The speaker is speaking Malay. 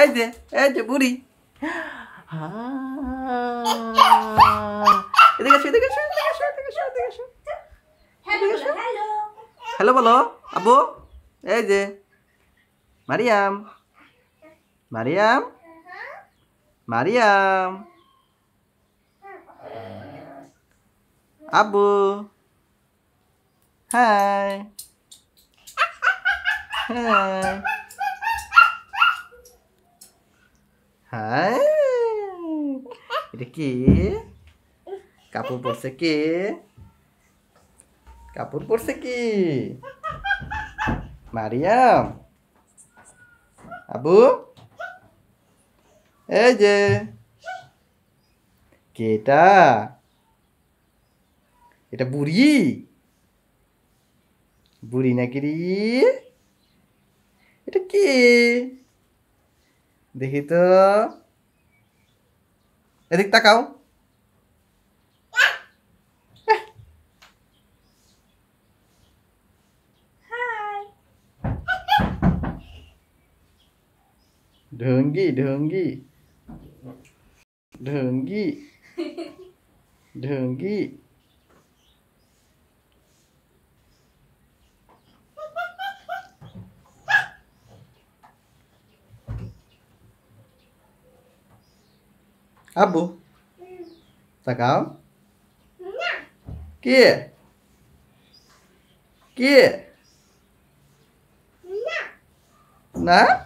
এই যে এই যে বুড়ি হ্যালো বলো আবু এই যে মারিয়াম মারিয়াম মারিয়াম আবু হাই হ্যাঁ Hai. Dekik. Kapur pur ki, Kapur pur ki, Maria, Abu. Eje. Kita. Kita buri. Buri nak kiri. Itu ki. দেখি তো এদিক তাকাও ঢঙ্গি ঢঙ্গি ঢঙ্গি ঢঙ্গি abu Tá cal Que? Que? Não. Não?